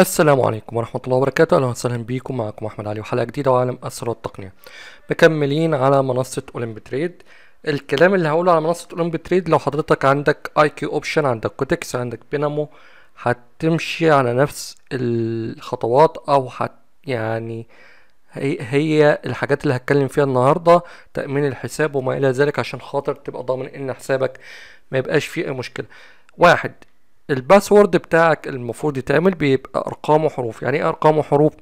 السلام عليكم ورحمة الله وبركاته أهلا وسهلا بيكم معكم أحمد علي وحلقة جديدة وعالم أسرار التقنية مكملين على منصة أولمب تريد الكلام اللي هقوله على منصة أولمب تريد لو حضرتك عندك اي كيو اوبشن عندك كوتكس عندك بينامو هتمشي على نفس الخطوات أو حت يعني هي, هي الحاجات اللي هتكلم فيها النهاردة تأمين الحساب وما إلى ذلك عشان خاطر تبقى ضامن إن حسابك ما يبقاش فيه أي مشكلة واحد الباسورد بتاعك المفروض يتعمل بيبقى ارقام وحروف يعني ايه ارقام وحروف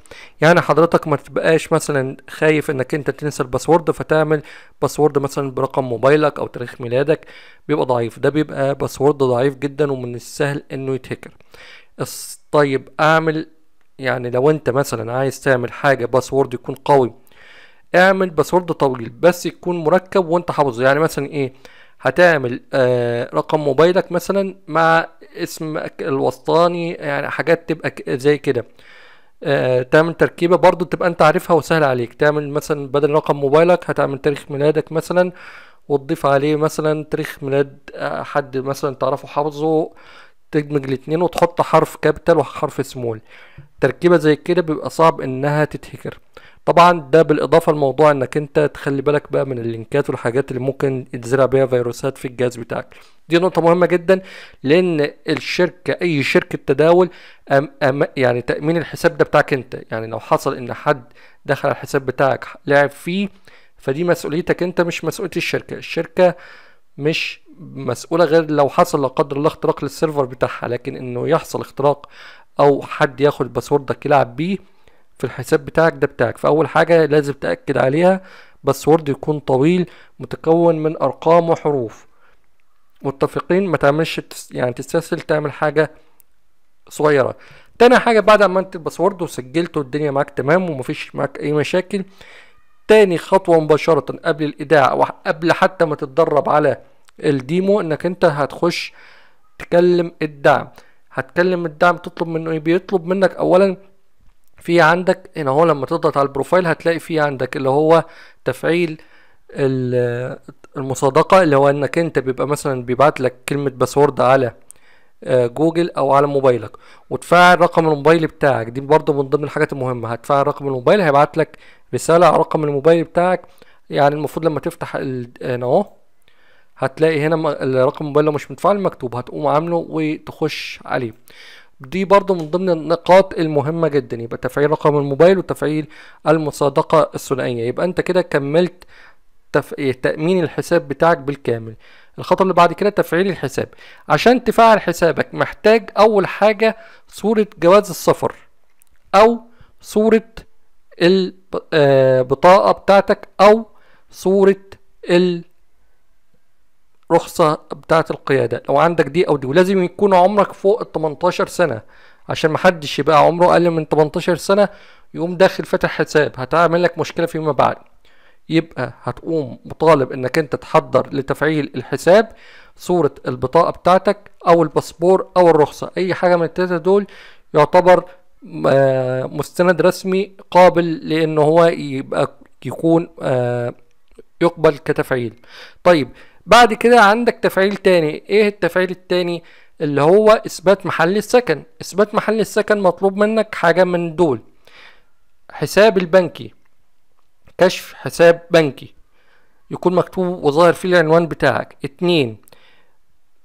يعني حضرتك ما تبقاش مثلا خايف انك انت تنسى الباسورد فتعمل باسورد مثلا برقم موبايلك او تاريخ ميلادك بيبقى ضعيف ده بيبقى باسورد ضعيف جدا ومن السهل انه يتهكر طيب اعمل يعني لو انت مثلا عايز تعمل حاجه باسورد يكون قوي اعمل باسورد طويل بس يكون مركب وانت حافظه يعني مثلا ايه هتعمل آه، رقم موبايلك مثلا مع اسمك الوسطاني يعني حاجات تبقى زي كده آه، تعمل تركيبة برضو تبقى انت عارفها وسهل عليك تعمل مثلا بدل رقم موبايلك هتعمل تاريخ ميلادك مثلا وتضيف عليه مثلا تاريخ ميلاد آه، حد مثلا تعرفه حافظه تدمج الاتنين وتحط حرف كابيتال وحرف سمول تركيبة زي كده بيبقى صعب انها تتهكر طبعا ده بالاضافه لموضوع انك انت تخلي بالك بقى من اللينكات والحاجات اللي ممكن يتزرع بيها فيروسات في الجهاز بتاعك دي نقطه مهمه جدا لان الشركه اي شركه تداول أم أم يعني تامين الحساب ده بتاعك انت يعني لو حصل ان حد دخل على الحساب بتاعك لعب فيه فدي مسؤوليتك انت مش مسؤوليه الشركه الشركه مش مسؤوله غير لو حصل لا قدر الله اختراق للسيرفر بتاعها لكن انه يحصل اختراق او حد ياخد باسوردك يلعب بيه في الحساب بتاعك ده بتاعك فاول حاجه لازم تاكد عليها باسورد يكون طويل متكون من ارقام وحروف متفقين ما تعملش يعني تستسهل تعمل حاجه صغيره تاني حاجه بعد ما انت الباسورد وسجلته والدنيا معاك تمام ومفيش معاك اي مشاكل تاني خطوه مباشره قبل الايداع او قبل حتى ما تتدرب على الديمو انك انت هتخش تكلم الدعم هتكلم الدعم تطلب منه ايه بيطلب منك اولا في عندك هنا هو لما تضغط على البروفايل هتلاقي في عندك اللي هو تفعيل المصادقة اللي هو انك انت بيبقى مثلا بيبعت لك كلمة باسورد على آه، جوجل او على موبايلك وتفعل رقم الموبايل بتاعك دي برضو من ضمن الحاجات المهمة هتفعل رقم الموبايل هيبعت لك رسالة على رقم الموبايل بتاعك يعني المفروض لما تفتح هنا اهو هتلاقي هنا رقم الموبايل لو مش متفعل مكتوب هتقوم عامله وتخش عليه دي برضو من ضمن النقاط المهمة جدا يبقى تفعيل رقم الموبايل وتفعيل المصادقة الثنائية يبقى انت كده كملت تف... إيه، تأمين الحساب بتاعك بالكامل الخطوة اللي بعد كده تفعيل الحساب عشان تفعل حسابك محتاج أول حاجة صورة جواز السفر أو صورة البطاقة آه، بتاعتك أو صورة رخصه بتاعة القيادة لو عندك دي أو دي ولازم يكون عمرك فوق ال 18 سنة عشان محدش يبقى عمره أقل من 18 سنة يقوم داخل فاتح حساب هتعمل لك مشكلة فيما بعد يبقى هتقوم مطالب انك انت تحضر لتفعيل الحساب صورة البطاقة بتاعتك او الباسبور او الرخصة اي حاجة من التلاتة دول يعتبر آه، مستند رسمي قابل لان هو يبقى يكون آه، يقبل كتفعيل طيب بعد كده عندك تفعيل تاني ايه التفعيل التاني اللي هو اثبات محل السكن اثبات محل السكن مطلوب منك حاجة من دول حساب البنكي كشف حساب بنكي يكون مكتوب وظاهر فيه العنوان بتاعك اتنين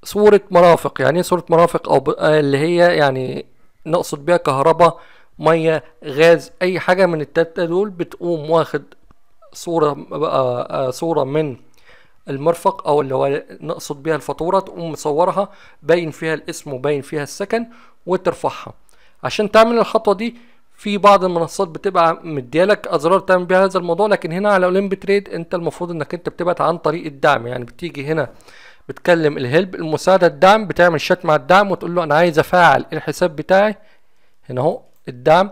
صورة مرافق يعني ايه صورة مرافق او ب... آه، اللي هي يعني نقصد بيها كهرباء مية غاز اي حاجة من التلاتة دول بتقوم واخد صورة بقى آه، آه، صورة من المرفق او اللي هو نقصد بيها الفاتوره تقوم مصورها باين فيها الاسم وباين فيها السكن وترفعها عشان تعمل الخطوه دي في بعض المنصات بتبقى مديالك ازرار تعمل بيها هذا الموضوع لكن هنا على اولمب تريد انت المفروض انك انت بتبعت عن طريق الدعم يعني بتيجي هنا بتكلم الهلب المساعده الدعم بتعمل شات مع الدعم وتقول له انا عايز افعل الحساب بتاعي هنا اهو الدعم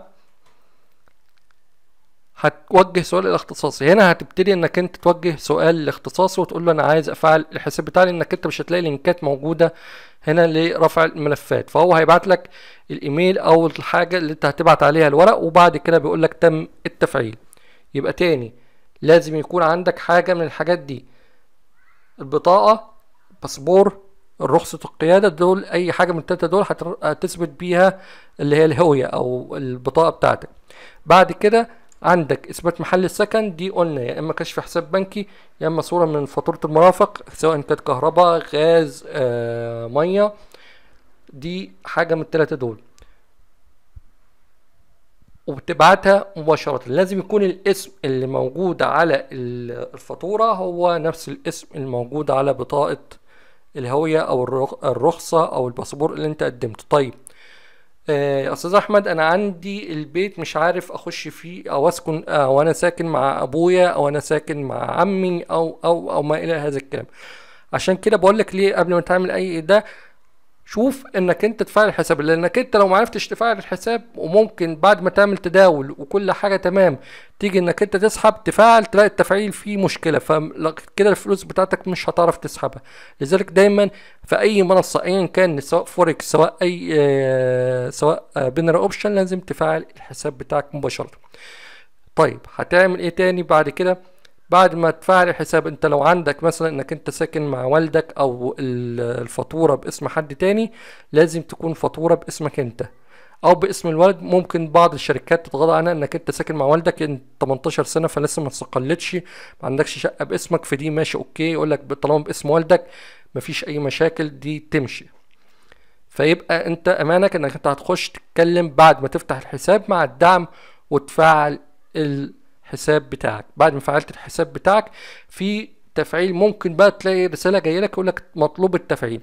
هتوجه سؤال الاختصاصي هنا هتبتدي انك انت توجه سؤال الاختصاصي وتقول له انا عايز افعل الحساب بتاعي لانك انت مش هتلاقي لينكات موجوده هنا لرفع الملفات فهو هيبعت لك الايميل او الحاجه اللي انت هتبعت عليها الورق وبعد كده بيقول لك تم التفعيل يبقى تاني لازم يكون عندك حاجه من الحاجات دي البطاقه باسبور رخصة القيادة دول أي حاجة من التلاتة دول هتثبت بيها اللي هي الهوية أو البطاقة بتاعتك بعد كده عندك اثبات محل السكن دي قلنا يا اما كشف حساب بنكي يا اما صوره من فاتوره المرافق سواء كانت كهرباء غاز آه، ميه دي حاجه من الثلاثه دول وبتبعتها مباشرة لازم يكون الاسم اللي موجود على الفاتورة هو نفس الاسم الموجود على بطاقة الهوية أو الرخصة أو الباسبور اللي أنت قدمته طيب يا آه، استاذ احمد انا عندي البيت مش عارف اخش فيه او اسكن او انا ساكن مع ابويا او انا ساكن مع عمي او او او ما الى هذا الكلام عشان كده بقول لك ليه قبل ما تعمل اي ده شوف انك انت تفعل الحساب لانك انت لو معرفتش تفعل الحساب وممكن بعد ما تعمل تداول وكل حاجه تمام تيجي انك انت تسحب تفعل تلاقي التفعيل فيه مشكله فكده الفلوس بتاعتك مش هتعرف تسحبها لذلك دايما في اي منصه ايا كان سواء فوركس سواء اي آه، سواء بينر آه، اوبشن لازم تفعل الحساب بتاعك مباشره طيب هتعمل ايه تاني بعد كده بعد ما تفعل الحساب انت لو عندك مثلا انك انت ساكن مع والدك او الفاتورة باسم حد تاني لازم تكون فاتورة باسمك انت او باسم الوالد ممكن بعض الشركات تتغاضى عنها انك انت ساكن مع والدك انت 18 سنه فلسه ما استقلتش ما عندكش شقه باسمك فدي ماشي اوكي يقول لك طالما باسم والدك مفيش اي مشاكل دي تمشي فيبقى انت امانك انك انت هتخش تتكلم بعد ما تفتح الحساب مع الدعم وتفعل ال الحساب بتاعك بعد ما فعلت الحساب بتاعك في تفعيل ممكن بقى تلاقي رساله جايه لك يقول لك مطلوب التفعيل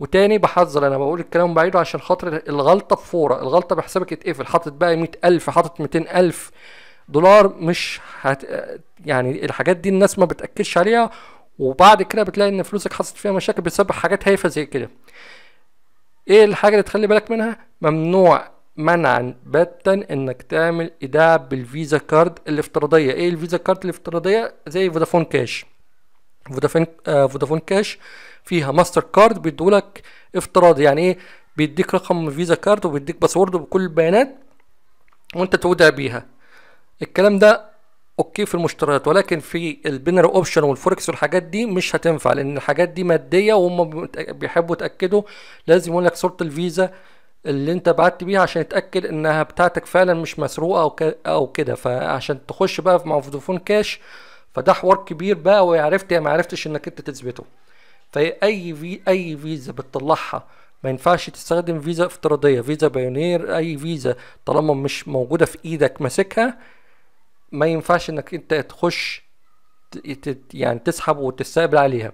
وتاني بحذر انا بقول الكلام بعيده عشان خاطر الغلطه بفوره الغلطه بحسابك يتقفل حاطط بقى 100000 حاطط 200000 دولار مش هت... يعني الحاجات دي الناس ما بتاكدش عليها وبعد كده بتلاقي ان فلوسك حصلت فيها مشاكل بسبب حاجات هايفه زي كده ايه الحاجه اللي تخلي بالك منها ممنوع منعا باتا انك تعمل ايداع بالفيزا كارد الافتراضيه ايه الفيزا كارد الافتراضيه زي فودافون كاش فودافون آه فودافون كاش فيها ماستر كارد بيدولك افتراضي يعني ايه بيديك رقم فيزا كارد وبيديك باسورد وبكل البيانات وانت تودع بيها الكلام ده اوكي في المشتريات ولكن في البينر اوبشن والفوركس والحاجات دي مش هتنفع لان الحاجات دي ماديه وهم بيحبوا يتاكدوا لازم يقول لك صوره الفيزا اللي انت بعت بيها عشان يتاكد انها بتاعتك فعلا مش مسروقه او او كده فعشان تخش بقى في مع فودافون كاش فده حوار كبير بقى وعرفت يا يعني ما عرفتش انك انت تثبته فاي في اي فيزا بتطلعها ما ينفعش تستخدم فيزا افتراضيه فيزا بايونير اي فيزا طالما مش موجوده في ايدك ماسكها ما ينفعش انك انت تخش يعني تسحب وتستقبل عليها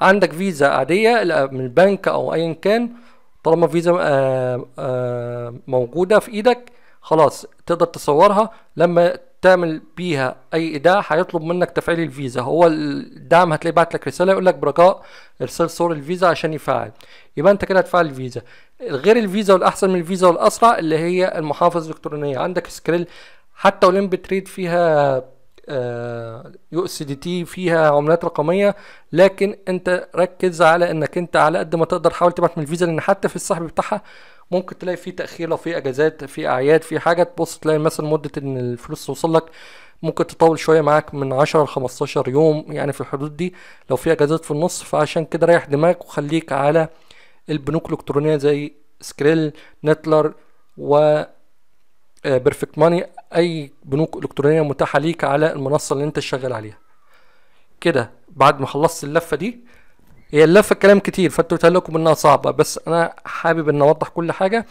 عندك فيزا عاديه من البنك او ايا كان طالما فيزا آه، آه، موجودة في ايدك خلاص تقدر تصورها لما تعمل بيها اي ايداع هيطلب منك تفعيل الفيزا هو الدعم هتلاقيه بعت لك رساله يقول لك برجاء ارسال صور الفيزا عشان يفعل يبقى انت كده هتفعل الفيزا غير الفيزا والاحسن من الفيزا والاسرع اللي هي المحافظ الالكترونيه عندك سكريل حتى اولمب تريد فيها يو اس دي تي فيها عملات رقميه لكن انت ركز على انك انت على قد ما تقدر حاول تبعت من الفيزا لان حتى في السحب بتاعها ممكن تلاقي في تاخير لو في اجازات في اعياد في حاجه تبص تلاقي مثلا مده ان الفلوس توصل لك ممكن تطول شويه معاك من 10 ل 15 يوم يعني في الحدود دي لو في اجازات في النص فعشان كده ريح دماغك وخليك على البنوك الالكترونيه زي سكريل نتلر و بيرفكت آه، ماني اي بنوك الكترونيه متاحه ليك على المنصه اللي انت شغال عليها كده بعد ما خلصت اللفه دي هي اللفه كلام كتير فانتوا تقول لكم انها صعبه بس انا حابب ان اوضح كل حاجه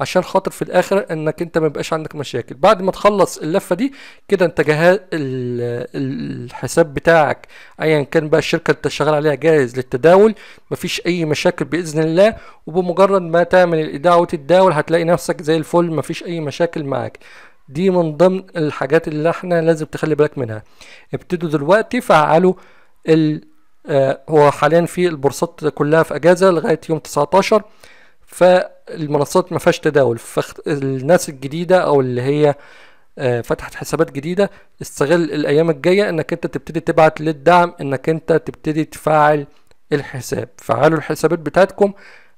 عشان خاطر في الاخر انك انت ما يبقاش عندك مشاكل بعد ما تخلص اللفه دي كده انت جهاز الحساب بتاعك ايا كان بقى الشركه اللي انت شغال عليها جاهز للتداول مفيش اي مشاكل باذن الله وبمجرد ما تعمل الايداع وتتداول هتلاقي نفسك زي الفل مفيش اي مشاكل معاك دي من ضمن الحاجات اللي احنا لازم تخلي بالك منها ابتدوا دلوقتي فعلوا ال آه، هو حاليا في البورصات كلها في اجازه لغايه يوم 19 فالمنصات ما فيهاش تداول فالناس الجديده او اللي هي آه، فتحت حسابات جديده استغل الايام الجايه انك انت تبتدي تبعت للدعم انك انت تبتدي تفعل الحساب فعلوا الحسابات بتاعتكم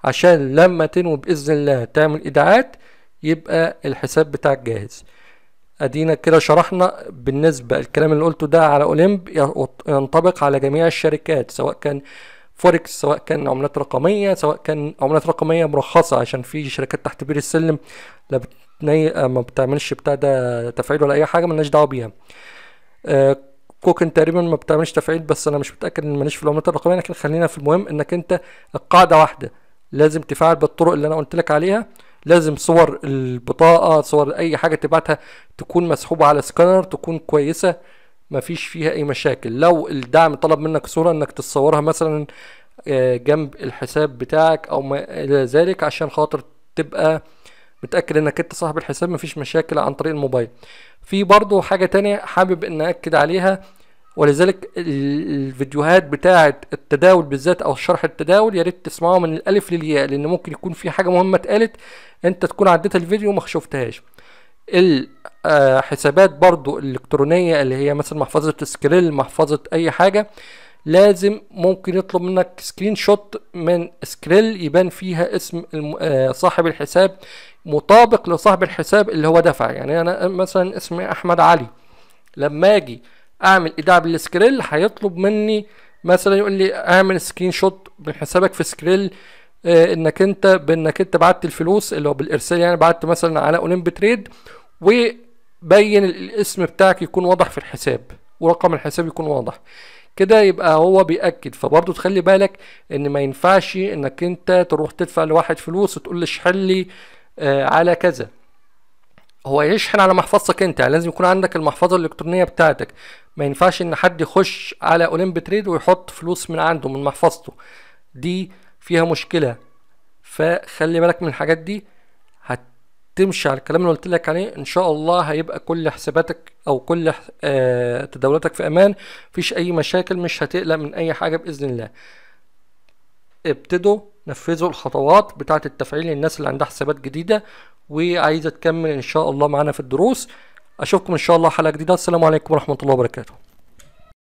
عشان لما تنوي باذن الله تعمل ايداعات يبقى الحساب بتاعك جاهز ادينا كده شرحنا بالنسبه الكلام اللي قلته ده على اولمب ينطبق على جميع الشركات سواء كان فوركس سواء كان عملات رقميه سواء كان عملات رقميه مرخصه عشان في شركات تحت بير السلم لا بتني... آه، ما بتعملش بتاع ده تفعيل ولا اي حاجه ملناش دعوه بيها آه كوكن تقريبا ما بتعملش تفعيل بس انا مش متاكد ان ماليش في العملات الرقميه لكن خلينا في المهم انك انت القاعده واحده لازم تفعل بالطرق اللي انا قلت لك عليها لازم صور البطاقه صور اي حاجه تبعتها تكون مسحوبه على سكانر تكون كويسه ما فيش فيها اي مشاكل لو الدعم طلب منك صورة انك تصورها مثلا آه، جنب الحساب بتاعك او ما الى ذلك عشان خاطر تبقى متأكد انك انت صاحب الحساب مفيش مشاكل عن طريق الموبايل في برضو حاجة تانية حابب ان اكد عليها ولذلك الفيديوهات بتاعة التداول بالذات او شرح التداول يا ريت تسمعوها من الالف للياء لان ممكن يكون في حاجة مهمة اتقالت انت تكون عديت الفيديو وما شفتهاش الحسابات برضو الإلكترونية اللي هي مثلا محفظة سكريل محفظة أي حاجة لازم ممكن يطلب منك سكرين شوت من سكريل يبان فيها اسم آه، صاحب الحساب مطابق لصاحب الحساب اللي هو دفع يعني انا مثلا اسمي احمد علي لما اجي اعمل ايداع بالسكريل هيطلب مني مثلا يقول لي اعمل سكرين شوت من حسابك في سكريل آه، انك انت بانك انت بعت الفلوس اللي هو بالارسال يعني بعت مثلا على اولمب تريد وبين الاسم بتاعك يكون واضح في الحساب ورقم الحساب يكون واضح كده يبقى هو بيأكد فبرضه تخلي بالك ان ما ينفعش انك انت تروح تدفع لواحد فلوس وتقول له اشحن لي آه على كذا هو يشحن على محفظتك انت يعني لازم يكون عندك المحفظه الالكترونيه بتاعتك ما ينفعش ان حد يخش على اولمب تريد ويحط فلوس من عنده من محفظته دي فيها مشكله فخلي بالك من الحاجات دي هت تمشي على الكلام اللي قلت لك عليه ان شاء الله هيبقى كل حساباتك او كل آه تداولاتك في امان مفيش اي مشاكل مش هتقلق من اي حاجه باذن الله ابتدوا نفذوا الخطوات بتاعه التفعيل للناس اللي عندها حسابات جديده وعايزه تكمل ان شاء الله معانا في الدروس اشوفكم ان شاء الله حلقه جديده السلام عليكم ورحمه الله وبركاته